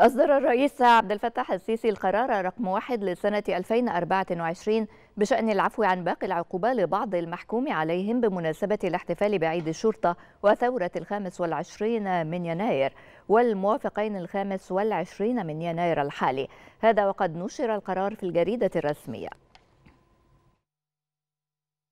أصدر الرئيس عبد الفتاح السيسي القرار رقم واحد لسنة 2024 بشأن العفو عن باقي العقوبة لبعض المحكوم عليهم بمناسبة الاحتفال بعيد الشرطة وثورة الخامس والعشرين من يناير والموافقين الخامس والعشرين من يناير الحالي هذا وقد نشر القرار في الجريدة الرسمية